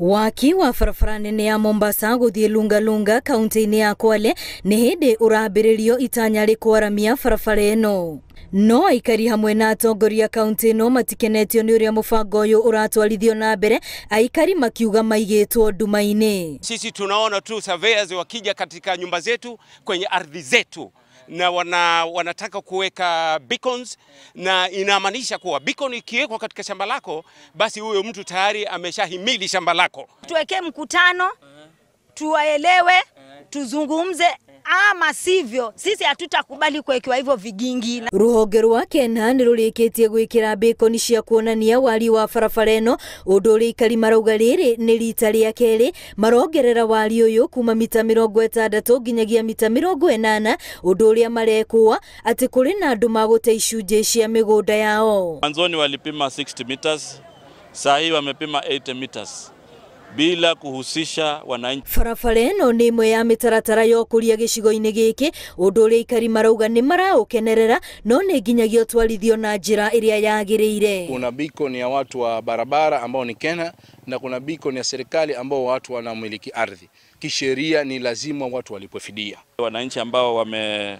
wakiwa barabara nene ya mombasa guthii lungalunga kaunti-ini ya kwale ni hindi urambiririo itanya rikwaramia barabara ino no aikari hamwe na atongoria kaunti no matikenetio nä å rä a må bango å yå å ratwarithio na mbere aikari makiuga maigĩtwo nduma-inĩ. Sisi tunaona tu surveyors wakija katika nyumba zetu kwenye ardhi zetu na wana, wanataka kuweka beacons na inamaanisha kuwa beacon ikiwekwa katika shamba lako, basi huyo mtu tayari ameshahimili shamba lako. Tuwekee mkutano, tuwaelewe, tuzungumze ama sivyo sisi hatutakubali kwekiwa hivyo vigingi. Ruhonge rwa kena nä rå rä kä tie gwä kä ra mbäkoni cia kuonania wari wa barabara ä no å ndå å rä ikari marauga rä rä nä rita rä a marongerera wari å kuma mita mä rongo ätandatå nginyagia mita mä rongo änana å ndå å rä na andå magåte icunjä cia mä yao. Mwanzoni walipima 60 meters, saa hii wamepima 80 meters bila kuhusisha wananchi. Barabara ĩno ni mwe ya mitaratara ya ũkũria gicigo-ini giki ũndũ ũrĩa ikari marauga nĩ maraũkenerera no nĩ nginyagia ũtwarithio na njĩra iria yagĩrĩire. Kuna beacon ya watu wa barabara ambao ni kena na kuna beacon ya serikali ambao watu wanamiliki ardhi. Kisheria ni lazima watu walipwe fidia. Wananchi ambao wame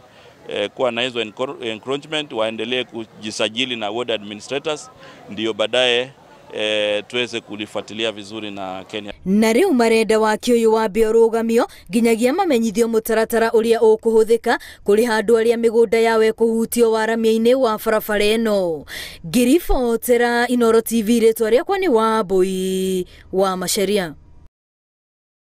eh, kuwa na hizo encroachment waendelee kujisajili na ward administrators, ndio baadaye e, tuweze kulifuatilia vizuri na Kenya na riu marenda waki uyu wambe urugamio nginyagia mamenyithio mutaratara uria ukuhuthika kuri handu aria migunda yawe kuhutio waramia-ini wa barabara ino ngiribotera inoro tv ritwa riakwa ni wambui wa macharia